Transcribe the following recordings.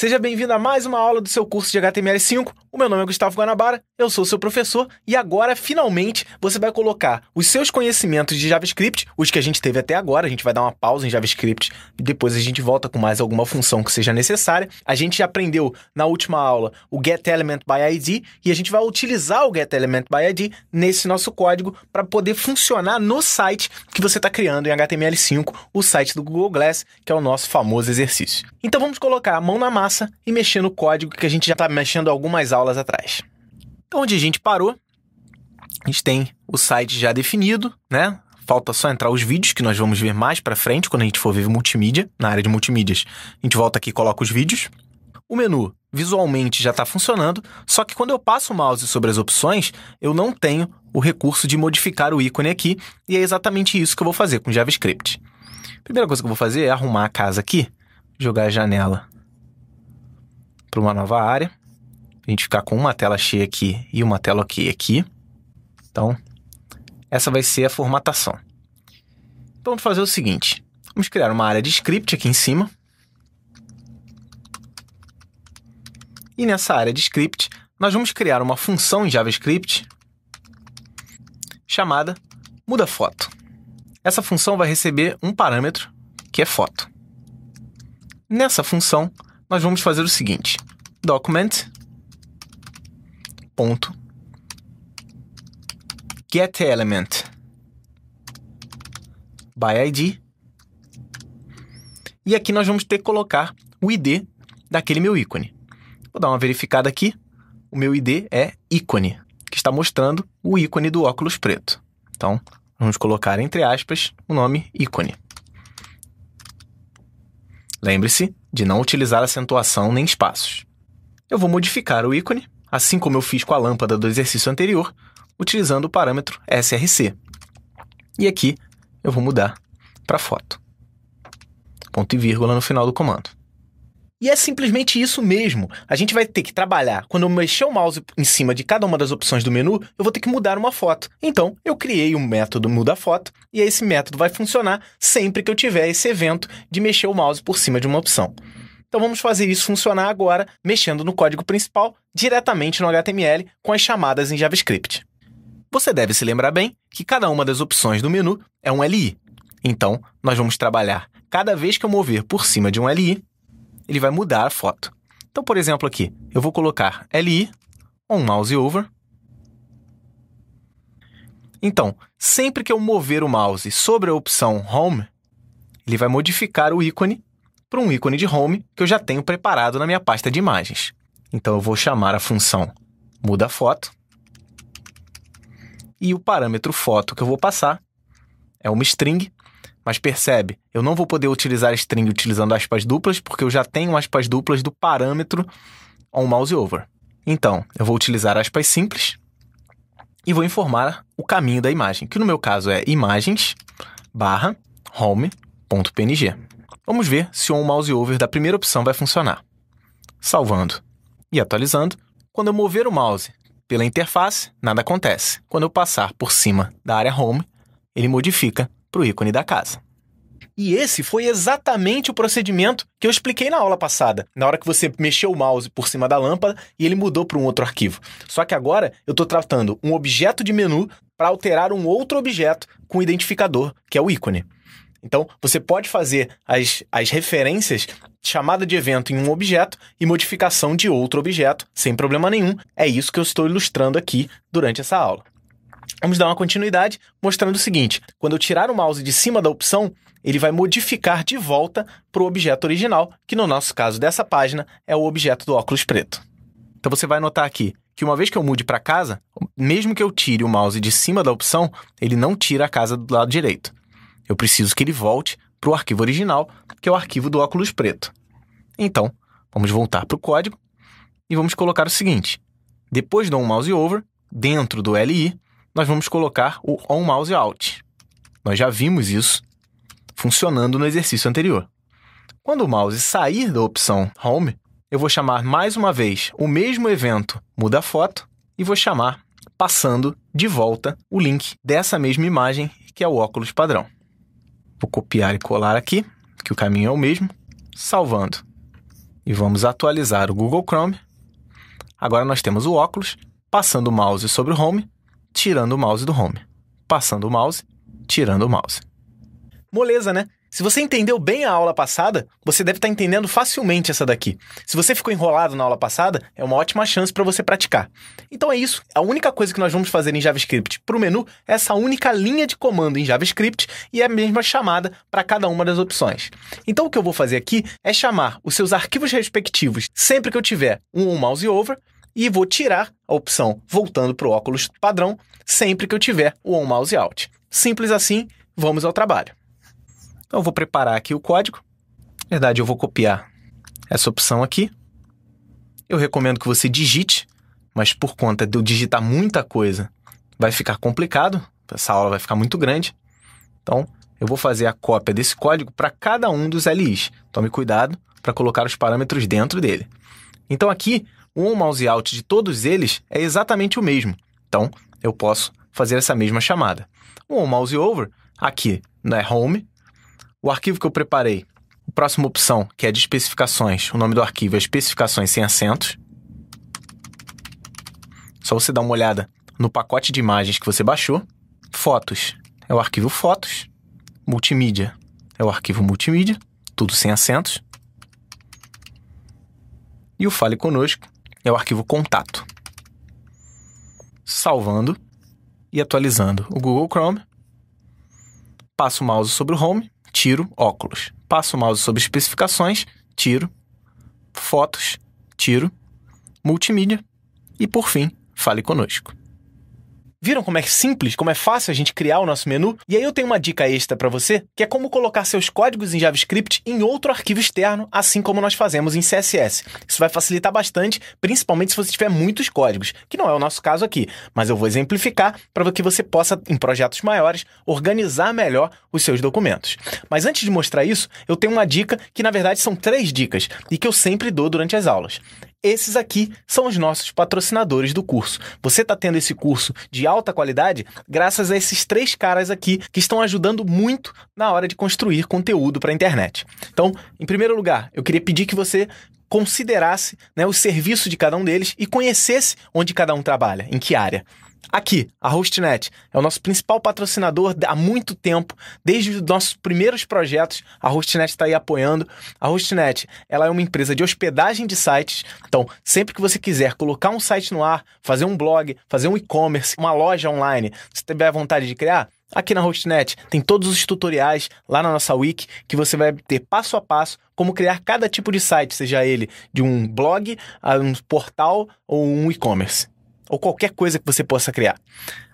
Seja bem-vindo a mais uma aula do seu curso de HTML5. O meu nome é Gustavo Guanabara, eu sou seu professor e agora, finalmente, você vai colocar os seus conhecimentos de JavaScript, os que a gente teve até agora, a gente vai dar uma pausa em JavaScript e depois a gente volta com mais alguma função que seja necessária. A gente já aprendeu na última aula o getElementById e a gente vai utilizar o getElementById nesse nosso código para poder funcionar no site que você está criando em HTML5, o site do Google Glass, que é o nosso famoso exercício. Então vamos colocar a mão na massa massa e mexer no código que a gente já está mexendo algumas aulas atrás. Então, onde a gente parou, a gente tem o site já definido, né? Falta só entrar os vídeos que nós vamos ver mais para frente quando a gente for ver multimídia, na área de multimídias. A gente volta aqui e coloca os vídeos. O menu visualmente já está funcionando, só que quando eu passo o mouse sobre as opções, eu não tenho o recurso de modificar o ícone aqui, e é exatamente isso que eu vou fazer com JavaScript. A primeira coisa que eu vou fazer é arrumar a casa aqui, jogar a janela para uma nova área. A gente ficar com uma tela cheia aqui e uma tela ok aqui. Então, essa vai ser a formatação. Então, vamos fazer o seguinte. Vamos criar uma área de script aqui em cima. E nessa área de script, nós vamos criar uma função em JavaScript chamada muda foto. Essa função vai receber um parâmetro que é foto. Nessa função, nós vamos fazer o seguinte: document ponto get element by id e aqui nós vamos ter que colocar o id daquele meu ícone. Vou dar uma verificada aqui. O meu id é ícone, que está mostrando o ícone do óculos preto. Então, vamos colocar entre aspas o nome ícone. Lembre-se de não utilizar acentuação nem espaços. Eu vou modificar o ícone, assim como eu fiz com a lâmpada do exercício anterior, utilizando o parâmetro src. E aqui eu vou mudar para foto. Ponto e vírgula no final do comando. E é simplesmente isso mesmo. A gente vai ter que trabalhar. Quando eu mexer o mouse em cima de cada uma das opções do menu, eu vou ter que mudar uma foto. Então, eu criei um método muda foto e esse método vai funcionar sempre que eu tiver esse evento de mexer o mouse por cima de uma opção. Então vamos fazer isso funcionar agora, mexendo no código principal diretamente no HTML com as chamadas em JavaScript. Você deve se lembrar bem que cada uma das opções do menu é um LI. Então, nós vamos trabalhar cada vez que eu mover por cima de um LI, ele vai mudar a foto. Então, por exemplo, aqui, eu vou colocar LI, on mouse over. Então, sempre que eu mover o mouse sobre a opção Home, ele vai modificar o ícone para um ícone de Home que eu já tenho preparado na minha pasta de imagens. Então, eu vou chamar a função muda foto e o parâmetro foto que eu vou passar é uma string mas percebe, eu não vou poder utilizar string utilizando aspas duplas porque eu já tenho aspas duplas do parâmetro on mouse over. Então, eu vou utilizar aspas simples e vou informar o caminho da imagem, que no meu caso é imagens barra home.png. Vamos ver se o on mouse over da primeira opção vai funcionar. Salvando e atualizando. Quando eu mover o mouse pela interface, nada acontece. Quando eu passar por cima da área home, ele modifica para o ícone da casa. E esse foi exatamente o procedimento que eu expliquei na aula passada, na hora que você mexeu o mouse por cima da lâmpada e ele mudou para um outro arquivo. Só que agora eu estou tratando um objeto de menu para alterar um outro objeto com identificador, que é o ícone. Então, você pode fazer as, as referências, chamada de evento em um objeto e modificação de outro objeto sem problema nenhum. É isso que eu estou ilustrando aqui durante essa aula. Vamos dar uma continuidade mostrando o seguinte: quando eu tirar o mouse de cima da opção, ele vai modificar de volta para o objeto original, que no nosso caso dessa página é o objeto do óculos preto. Então você vai notar aqui que uma vez que eu mude para casa, mesmo que eu tire o mouse de cima da opção, ele não tira a casa do lado direito. Eu preciso que ele volte para o arquivo original, que é o arquivo do óculos preto. Então, vamos voltar para o código e vamos colocar o seguinte: depois do um mouse over, dentro do LI, nós vamos colocar o on mouse out. Nós já vimos isso funcionando no exercício anterior. Quando o mouse sair da opção Home, eu vou chamar mais uma vez o mesmo evento Muda Foto e vou chamar passando de volta o link dessa mesma imagem que é o óculos padrão. Vou copiar e colar aqui, que o caminho é o mesmo, salvando. E vamos atualizar o Google Chrome. Agora nós temos o óculos, passando o mouse sobre o Home, tirando o mouse do home. Passando o mouse, tirando o mouse. Moleza, né? Se você entendeu bem a aula passada, você deve estar tá entendendo facilmente essa daqui. Se você ficou enrolado na aula passada, é uma ótima chance para você praticar. Então é isso. A única coisa que nós vamos fazer em JavaScript para o menu é essa única linha de comando em JavaScript e é a mesma chamada para cada uma das opções. Então o que eu vou fazer aqui é chamar os seus arquivos respectivos sempre que eu tiver um mouse over e vou tirar a opção voltando para o óculos padrão sempre que eu tiver o On Mouse Alt. Simples assim, vamos ao trabalho. Então, eu vou preparar aqui o código. Na verdade, eu vou copiar essa opção aqui. Eu recomendo que você digite, mas por conta de eu digitar muita coisa, vai ficar complicado. Essa aula vai ficar muito grande. Então, eu vou fazer a cópia desse código para cada um dos LIs. Tome cuidado para colocar os parâmetros dentro dele. Então, aqui o on mouse out de todos eles é exatamente o mesmo. Então, eu posso fazer essa mesma chamada. O on mouse over, aqui é home. O arquivo que eu preparei, a próxima opção, que é de especificações, o nome do arquivo é especificações sem acentos. Só você dar uma olhada no pacote de imagens que você baixou. Fotos é o arquivo fotos. Multimídia é o arquivo multimídia, tudo sem acentos. E o Fale Conosco é o arquivo contato. Salvando e atualizando o Google Chrome. Passo o mouse sobre o home, tiro óculos. Passo o mouse sobre especificações, tiro fotos, tiro multimídia e por fim, fale conosco. Viram como é simples, como é fácil a gente criar o nosso menu? E aí eu tenho uma dica extra para você, que é como colocar seus códigos em JavaScript em outro arquivo externo, assim como nós fazemos em CSS. Isso vai facilitar bastante, principalmente se você tiver muitos códigos, que não é o nosso caso aqui, mas eu vou exemplificar para que você possa, em projetos maiores, organizar melhor os seus documentos. Mas antes de mostrar isso, eu tenho uma dica que na verdade são três dicas e que eu sempre dou durante as aulas. Esses aqui são os nossos patrocinadores do curso. Você está tendo esse curso de alta qualidade graças a esses três caras aqui que estão ajudando muito na hora de construir conteúdo para a internet. Então, em primeiro lugar, eu queria pedir que você considerasse né, o serviço de cada um deles e conhecesse onde cada um trabalha, em que área. Aqui, a HostNet é o nosso principal patrocinador há muito tempo, desde os nossos primeiros projetos, a HostNet está aí apoiando. A HostNet ela é uma empresa de hospedagem de sites, então sempre que você quiser colocar um site no ar, fazer um blog, fazer um e-commerce, uma loja online, se tiver vontade de criar, Aqui na Hostnet tem todos os tutoriais lá na nossa wiki que você vai ter passo a passo como criar cada tipo de site, seja ele de um blog, um portal ou um e-commerce ou qualquer coisa que você possa criar.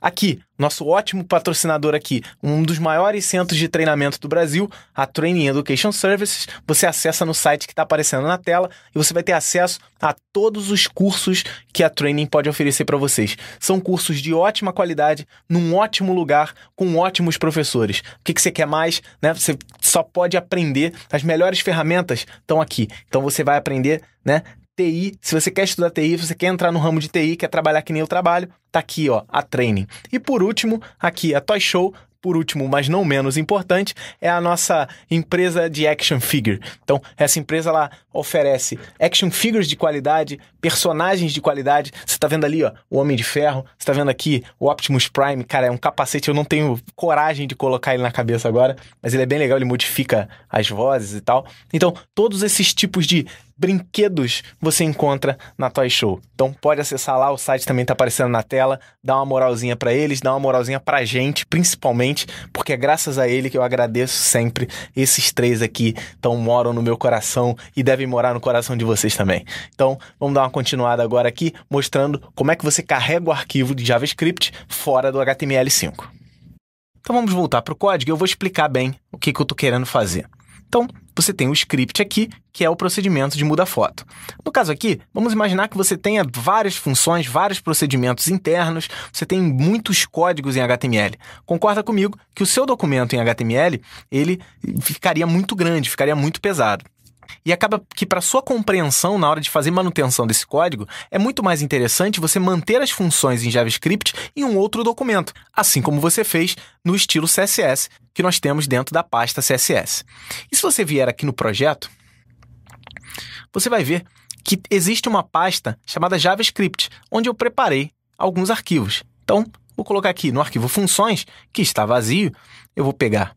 Aqui, nosso ótimo patrocinador aqui, um dos maiores centros de treinamento do Brasil, a Training Education Services. Você acessa no site que está aparecendo na tela e você vai ter acesso a todos os cursos que a Training pode oferecer para vocês. São cursos de ótima qualidade, num ótimo lugar, com ótimos professores. O que, que você quer mais? Né? Você só pode aprender. As melhores ferramentas estão aqui. Então você vai aprender né, TI, se você quer estudar TI, se você quer entrar no ramo de TI, quer trabalhar que nem eu trabalho, tá aqui, ó, a Training. E por último, aqui a Toy Show, por último, mas não menos importante, é a nossa empresa de action figure. Então, essa empresa ela oferece action figures de qualidade, personagens de qualidade. Você está vendo ali, ó, o Homem de Ferro, você está vendo aqui o Optimus Prime, cara, é um capacete, eu não tenho coragem de colocar ele na cabeça agora, mas ele é bem legal, ele modifica as vozes e tal. Então, todos esses tipos de brinquedos você encontra na Toy Show. Então pode acessar lá, o site também está aparecendo na tela, dá uma moralzinha para eles, dá uma moralzinha para a gente, principalmente, porque é graças a ele que eu agradeço sempre. Esses três aqui tão moram no meu coração e devem morar no coração de vocês também. Então vamos dar uma continuada agora aqui, mostrando como é que você carrega o arquivo de JavaScript fora do HTML5. Então vamos voltar para o código e eu vou explicar bem o que, que eu estou querendo fazer. Então, você tem o script aqui, que é o procedimento de muda foto. No caso aqui, vamos imaginar que você tenha várias funções, vários procedimentos internos, você tem muitos códigos em HTML. Concorda comigo que o seu documento em HTML, ele ficaria muito grande, ficaria muito pesado. E acaba que para sua compreensão na hora de fazer manutenção desse código, é muito mais interessante você manter as funções em JavaScript em um outro documento, assim como você fez no estilo CSS que nós temos dentro da pasta CSS. E se você vier aqui no projeto, você vai ver que existe uma pasta chamada JavaScript, onde eu preparei alguns arquivos. Então, vou colocar aqui no arquivo funções, que está vazio, eu vou pegar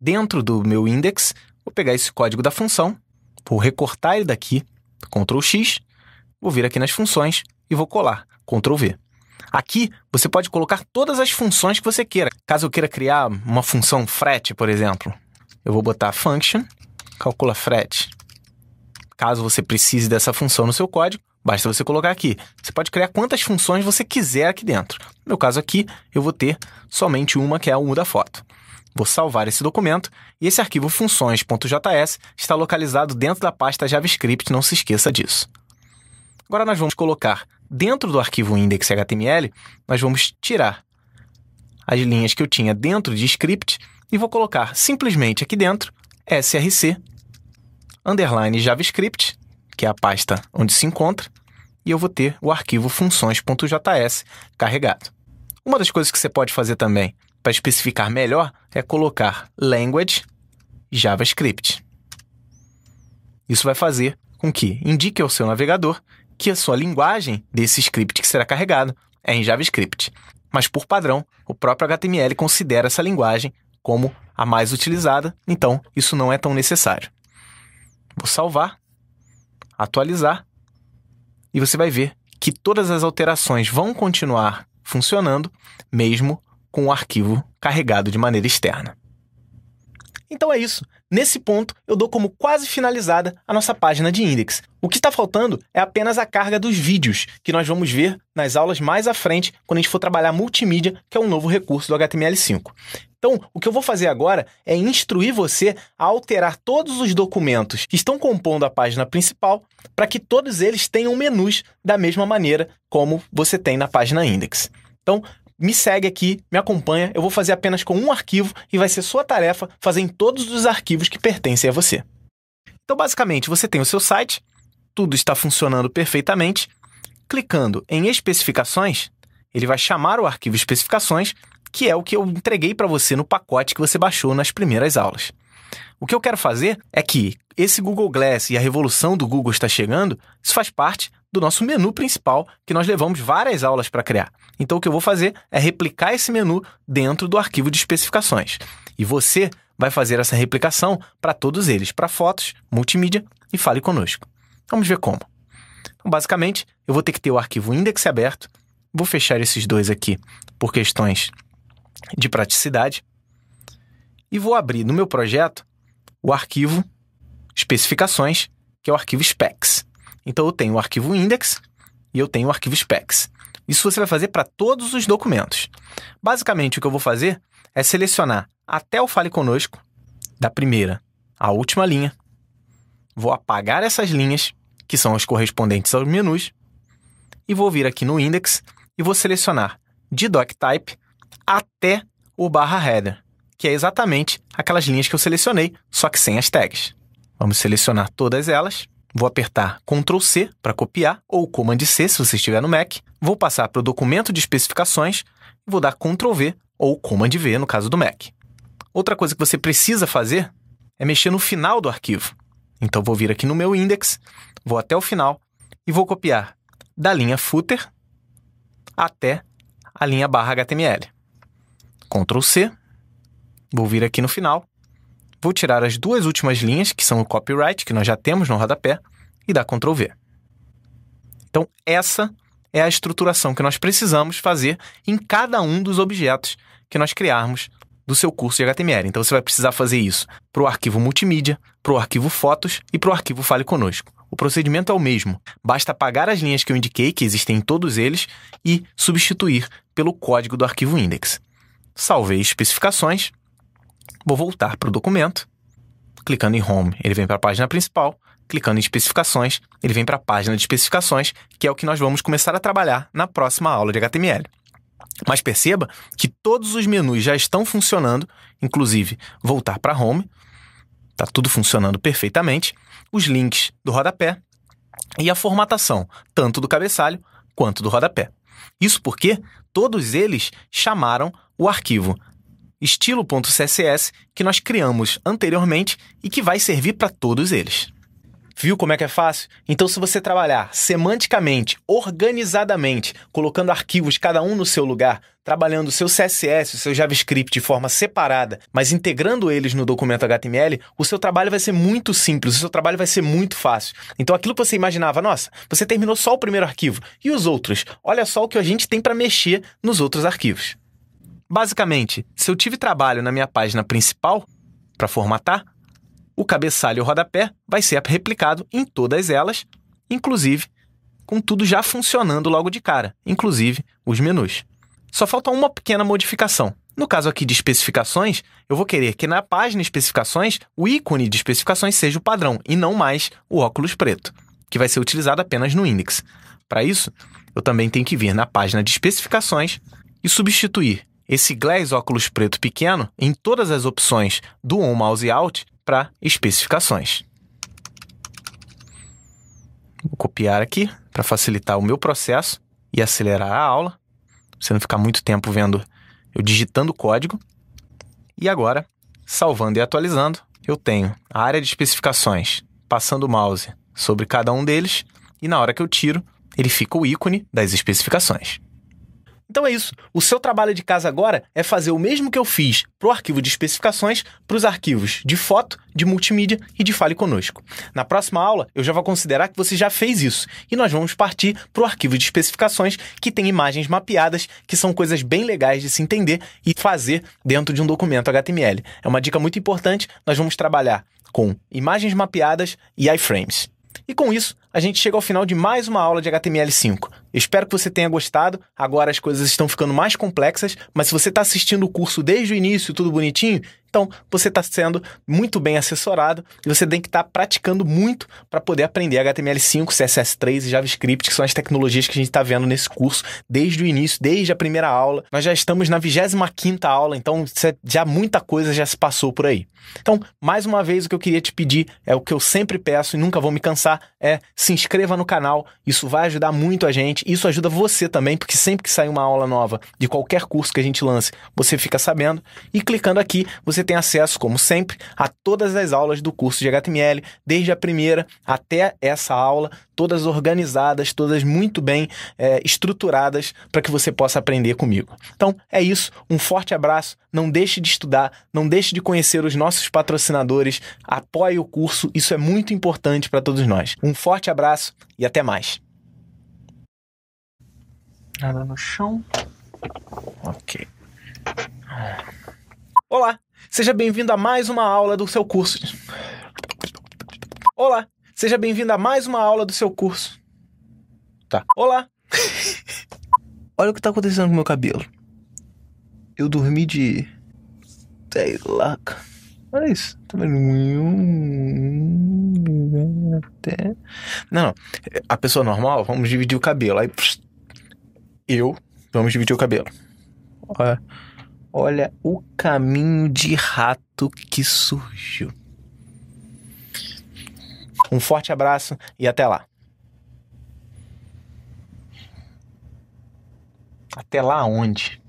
dentro do meu index, Vou pegar esse código da função, vou recortar ele daqui, Ctrl X, vou vir aqui nas funções e vou colar, Ctrl V. Aqui você pode colocar todas as funções que você queira. Caso eu queira criar uma função frete, por exemplo, eu vou botar function, calcula frete. Caso você precise dessa função no seu código, basta você colocar aqui. Você pode criar quantas funções você quiser aqui dentro. No meu caso aqui, eu vou ter somente uma que é a 1 da foto. Vou salvar esse documento e esse arquivo funções.js está localizado dentro da pasta JavaScript, não se esqueça disso. Agora nós vamos colocar dentro do arquivo index.html, nós vamos tirar as linhas que eu tinha dentro de script e vou colocar simplesmente aqui dentro src underline javascript, que é a pasta onde se encontra, e eu vou ter o arquivo funções.js carregado. Uma das coisas que você pode fazer também para especificar melhor, é colocar language JavaScript. Isso vai fazer com que indique ao seu navegador que a sua linguagem desse script que será carregado é em JavaScript. Mas, por padrão, o próprio HTML considera essa linguagem como a mais utilizada, então isso não é tão necessário. Vou salvar, atualizar, e você vai ver que todas as alterações vão continuar funcionando, mesmo com o arquivo carregado de maneira externa. Então é isso. Nesse ponto, eu dou como quase finalizada a nossa página de index. O que está faltando é apenas a carga dos vídeos, que nós vamos ver nas aulas mais à frente, quando a gente for trabalhar multimídia, que é um novo recurso do HTML5. Então, o que eu vou fazer agora é instruir você a alterar todos os documentos que estão compondo a página principal para que todos eles tenham menus da mesma maneira como você tem na página index. Então, me segue aqui, me acompanha. Eu vou fazer apenas com um arquivo e vai ser sua tarefa fazer em todos os arquivos que pertencem a você. Então, basicamente, você tem o seu site, tudo está funcionando perfeitamente. Clicando em especificações, ele vai chamar o arquivo especificações, que é o que eu entreguei para você no pacote que você baixou nas primeiras aulas. O que eu quero fazer é que esse Google Glass e a revolução do Google está chegando, isso faz parte do nosso menu principal, que nós levamos várias aulas para criar. Então, o que eu vou fazer é replicar esse menu dentro do arquivo de especificações. E você vai fazer essa replicação para todos eles, para fotos, multimídia e fale conosco. Vamos ver como. Então, basicamente, eu vou ter que ter o arquivo index aberto, vou fechar esses dois aqui por questões de praticidade, e vou abrir no meu projeto o arquivo especificações, que é o arquivo specs. Então eu tenho o arquivo index e eu tenho o arquivo specs. Isso você vai fazer para todos os documentos. Basicamente, o que eu vou fazer é selecionar até o Fale Conosco, da primeira à última linha. Vou apagar essas linhas, que são as correspondentes aos menus, e vou vir aqui no index e vou selecionar de doctype até o barra header, que é exatamente aquelas linhas que eu selecionei, só que sem as tags. Vamos selecionar todas elas Vou apertar Ctrl C para copiar, ou Command C se você estiver no Mac. Vou passar para o documento de especificações e vou dar Ctrl V ou Command V no caso do Mac. Outra coisa que você precisa fazer é mexer no final do arquivo. Então vou vir aqui no meu index, vou até o final e vou copiar da linha footer até a linha barra HTML. Ctrl C, vou vir aqui no final vou tirar as duas últimas linhas, que são o copyright, que nós já temos no rodapé, e dar Ctrl V. Então, essa é a estruturação que nós precisamos fazer em cada um dos objetos que nós criarmos do seu curso de HTML. Então, você vai precisar fazer isso para o arquivo multimídia, para o arquivo fotos e para o arquivo Fale Conosco. O procedimento é o mesmo. Basta apagar as linhas que eu indiquei, que existem em todos eles, e substituir pelo código do arquivo index. Salvei especificações Vou voltar para o documento. Clicando em Home, ele vem para a página principal. Clicando em Especificações, ele vem para a página de especificações, que é o que nós vamos começar a trabalhar na próxima aula de HTML. Mas perceba que todos os menus já estão funcionando, inclusive voltar para Home, está tudo funcionando perfeitamente, os links do rodapé e a formatação, tanto do cabeçalho quanto do rodapé. Isso porque todos eles chamaram o arquivo estilo.css que nós criamos anteriormente e que vai servir para todos eles. Viu como é que é fácil? Então, se você trabalhar semanticamente, organizadamente, colocando arquivos cada um no seu lugar, trabalhando o seu CSS, o seu JavaScript de forma separada, mas integrando eles no documento HTML, o seu trabalho vai ser muito simples, o seu trabalho vai ser muito fácil. Então, aquilo que você imaginava, nossa, você terminou só o primeiro arquivo e os outros? Olha só o que a gente tem para mexer nos outros arquivos. Basicamente, se eu tive trabalho na minha página principal para formatar, o cabeçalho e o rodapé vai ser replicado em todas elas, inclusive com tudo já funcionando logo de cara, inclusive os menus. Só falta uma pequena modificação. No caso aqui de especificações, eu vou querer que na página especificações o ícone de especificações seja o padrão e não mais o óculos preto, que vai ser utilizado apenas no index. Para isso, eu também tenho que vir na página de especificações e substituir esse Glass óculos preto pequeno em todas as opções do On Mouse Alt para especificações. Vou copiar aqui para facilitar o meu processo e acelerar a aula, você não ficar muito tempo vendo eu digitando o código. E agora, salvando e atualizando, eu tenho a área de especificações passando o mouse sobre cada um deles e na hora que eu tiro, ele fica o ícone das especificações. Então é isso. O seu trabalho de casa agora é fazer o mesmo que eu fiz para o arquivo de especificações, para os arquivos de foto, de multimídia e de Fale Conosco. Na próxima aula, eu já vou considerar que você já fez isso e nós vamos partir para o arquivo de especificações que tem imagens mapeadas, que são coisas bem legais de se entender e fazer dentro de um documento HTML. É uma dica muito importante. Nós vamos trabalhar com imagens mapeadas e iframes. E com isso, a gente chega ao final de mais uma aula de HTML5. Espero que você tenha gostado. Agora as coisas estão ficando mais complexas, mas se você está assistindo o curso desde o início, tudo bonitinho, então você está sendo muito bem assessorado e você tem que estar tá praticando muito para poder aprender HTML5, CSS3 e JavaScript, que são as tecnologias que a gente está vendo nesse curso desde o início, desde a primeira aula. Nós já estamos na 25 aula, então já muita coisa já se passou por aí. Então, mais uma vez, o que eu queria te pedir é o que eu sempre peço e nunca vou me cansar: é se inscreva no canal, isso vai ajudar muito a gente gente. Isso ajuda você também, porque sempre que sai uma aula nova de qualquer curso que a gente lance, você fica sabendo. E clicando aqui, você tem acesso, como sempre, a todas as aulas do curso de HTML, desde a primeira até essa aula, todas organizadas, todas muito bem é, estruturadas para que você possa aprender comigo. Então é isso. Um forte abraço. Não deixe de estudar, não deixe de conhecer os nossos patrocinadores. Apoie o curso. Isso é muito importante para todos nós. Um forte abraço e até mais nada no chão. Ok. Olá, seja bem-vindo a mais uma aula do seu curso. Olá, seja bem-vindo a mais uma aula do seu curso. Tá. Olá. Olha o que tá acontecendo com meu cabelo. Eu dormi de. Sei lá. Olha isso. Tá vendo? Não, não. A pessoa normal, vamos dividir o cabelo. Aí pss, eu vamos dividir o cabelo. Olha, olha o caminho de rato que surgiu. Um forte abraço e até lá. Até lá onde?